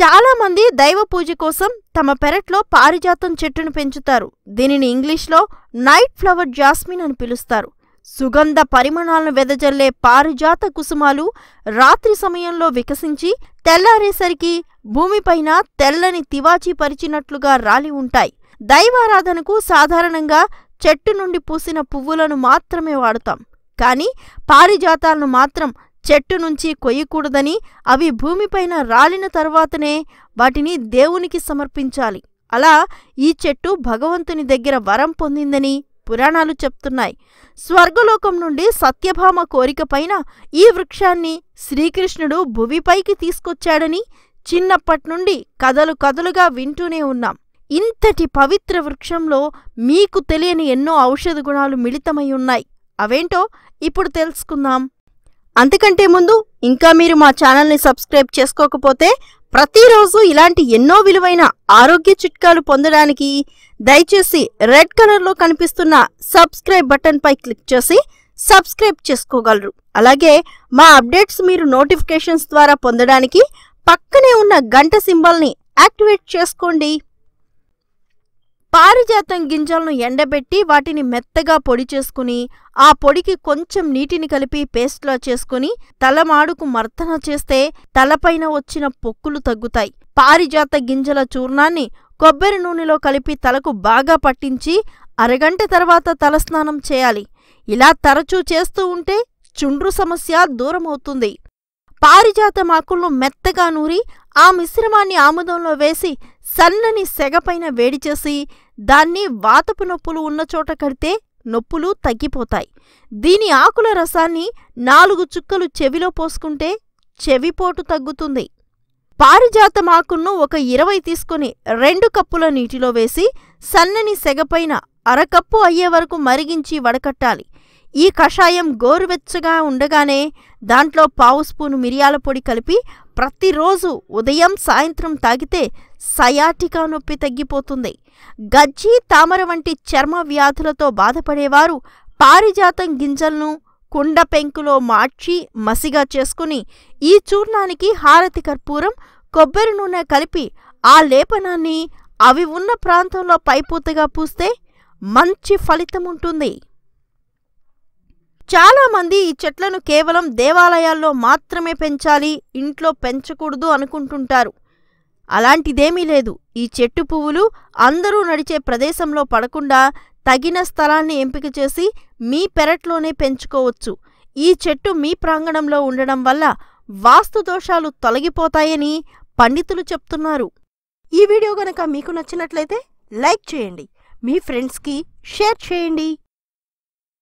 చాలామంది దైవ పూజ కోసం తమ పెరట్లో పారిజాతం చెట్టును పెంచుతారు దీనిని ఇంగ్లీష్లో నైట్ ఫ్లవర్ జాస్మిన్ అని పిలుస్తారు సుగంధ పరిమాణాలను వెదజల్లే పారిజాత కుసుమాలు రాత్రి సమయంలో వికసించి తెల్లారేసరికి భూమిపైన తెల్లని తివాచీ పరిచినట్లుగా రాలి ఉంటాయి దైవారాధనకు సాధారణంగా చెట్టు నుండి పూసిన పువ్వులను మాత్రమే వాడుతాం కానీ పారిజాతాలను మాత్రం చెట్టు నుంచి కొయ్యకూడదని అవి భూమిపైన రాలిన తర్వాతనే వాటిని దేవునికి సమర్పించాలి అలా ఈ చెట్టు భగవంతుని దగ్గర వరం పొందిందని పురాణాలు చెప్తున్నాయి స్వర్గలోకం నుండి సత్యభామ కోరికపైన ఈ వృక్షాన్ని శ్రీకృష్ణుడు భువిపైకి తీసుకొచ్చాడని చిన్నప్పటి నుండి కథలు కథలుగా వింటూనే ఉన్నాం ఇంతటి పవిత్ర వృక్షంలో మీకు తెలియని ఎన్నో ఔషధ గుణాలు మిళితమై ఉన్నాయి అవేంటో ఇప్పుడు తెలుసుకుందాం అంతకంటే ముందు ఇంకా మీరు మా ఛానల్ని సబ్స్క్రైబ్ చేసుకోకపోతే ప్రతిరోజు ఇలాంటి ఎన్నో విలువైన ఆరోగ్య చిట్కాలు పొందడానికి దయచేసి రెడ్ కలర్లో కనిపిస్తున్న సబ్స్క్రైబ్ బటన్పై క్లిక్ చేసి సబ్స్క్రైబ్ చేసుకోగలరు అలాగే మా అప్డేట్స్ మీరు నోటిఫికేషన్స్ ద్వారా పొందడానికి పక్కనే ఉన్న గంట సింబల్ని యాక్టివేట్ చేసుకోండి పారిజాతం గింజలను ఎండబెట్టి వాటిని మెత్తగా పొడి చేసుకుని ఆ పొడికి కొంచెం నీటిని కలిపి పేస్ట్లా చేసుకుని తలమాడుకు మర్దన చేస్తే తలపైన వచ్చిన పొక్కులు తగ్గుతాయి పారిజాత గింజల చూర్ణాన్ని కొబ్బరి నూనెలో కలిపి తలకు బాగా పట్టించి అరగంట తర్వాత తలస్నానం చేయాలి ఇలా తరచూ చేస్తూ ఉంటే చుండ్రు సమస్య దూరమవుతుంది పారిజాత ఆకులను మెత్తగా నూరి ఆ మిశ్రమాన్ని ఆముదంలో వేసి సన్నని సెగపైన వేడిచేసి దాన్ని వాతపు నొప్పులు ఉన్న చోట కడితే నొప్పులు తగ్గిపోతాయి దీని ఆకుల రసాన్ని నాలుగు చుక్కలు చెవిలో పోసుకుంటే చెవిపోటు తగ్గుతుంది పారిజాతం ఒక ఇరవై తీసుకుని రెండు కప్పుల నీటిలో వేసి సన్నని సెగపైన అరకప్పు అయ్యే వరకు మరిగించి వడకట్టాలి ఈ కషాయం గోరువెచ్చగా ఉండగానే దాంట్లో పావు స్పూను మిరియాల పొడి కలిపి ప్రతిరోజు ఉదయం సాయంత్రం తాగితే సయాటికా నొప్పి తగ్గిపోతుంది గజ్జి తామర వంటి చర్మ వ్యాధులతో బాధపడేవారు పారిజాతం గింజలను కుండ పెంకులో మార్చి మసిగా చేసుకుని ఈ చూర్ణానికి హారతి కర్పూరం కొబ్బరి నూనె కలిపి ఆ లేపనాన్ని అవి ఉన్న ప్రాంతంలో పైపూతగా పూస్తే మంచి ఫలితం ఉంటుంది చాలామంది ఈ చెట్లను కేవలం దేవాలయాల్లో మాత్రమే పెంచాలి ఇంట్లో పెంచకూడదు అనుకుంటుంటారు అలాంటిదేమీ లేదు ఈ చెట్టు పువ్వులు అందరూ నడిచే ప్రదేశంలో పడకుండా తగిన స్థలాన్ని ఎంపిక చేసి మీ పెరట్లోనే పెంచుకోవచ్చు ఈ చెట్టు మీ ప్రాంగణంలో ఉండడం వల్ల వాస్తు దోషాలు తొలగిపోతాయని పండితులు చెప్తున్నారు ఈ వీడియో గనక మీకు నచ్చినట్లయితే లైక్ చేయండి మీ ఫ్రెండ్స్కి షేర్ చేయండి